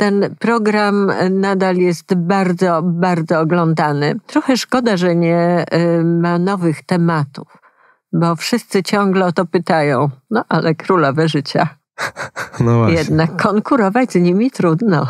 ten program nadal jest bardzo, bardzo oglądany. Trochę szkoda, że nie y, ma nowych tematów, bo wszyscy ciągle o to pytają. No ale królowe życia. No Jednak konkurować z nimi trudno.